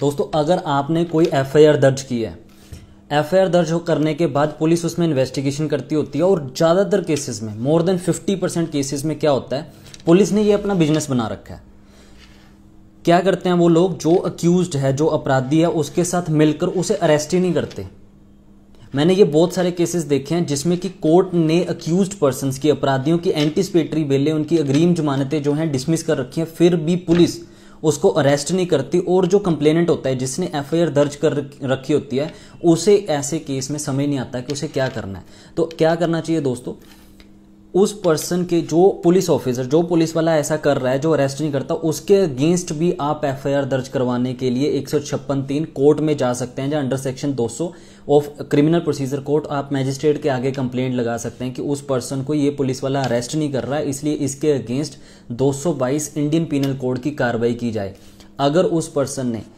दोस्तों अगर आपने कोई एफ दर्ज की है एफ दर्ज हो करने के बाद पुलिस उसमें इन्वेस्टिगेशन करती होती है और ज़्यादातर केसेस में मोर देन 50 परसेंट केसेस में क्या होता है पुलिस ने ये अपना बिजनेस बना रखा है क्या करते हैं वो लोग जो अक्यूज है जो अपराधी है उसके साथ मिलकर उसे अरेस्ट ही नहीं करते मैंने ये बहुत सारे केसेस देखे हैं जिसमें कि कोर्ट ने अक्यूज पर्सन की अपराधियों की एंटीसिपेटरी बेलें उनकी अग्रीम जमानतें जो हैं डिसमिस कर रखी हैं फिर भी पुलिस उसको अरेस्ट नहीं करती और जो कंप्लेनेंट होता है जिसने एफ दर्ज कर रखी होती है उसे ऐसे केस में समझ नहीं आता कि उसे क्या करना है तो क्या करना चाहिए दोस्तों उस पर्सन के जो पुलिस ऑफिसर जो पुलिस वाला ऐसा कर रहा है जो अरेस्ट नहीं करता उसके अगेंस्ट भी आप एफआईआर दर्ज करवाने के लिए एक सौ छप्पन तीन कोर्ट में जा सकते हैं जहां under section 200 of criminal procedure court आप मैजिस्ट्रेट के आगे कंप्लेंट लगा सकते हैं कि उस पर्सन को ये पुलिस वाला अरेस्ट नहीं कर रहा है इसलिए इसके अगेंस्ट 222 इंडियन पिनल कोड की कार्रवाई की जाए अगर उस पर्सन ने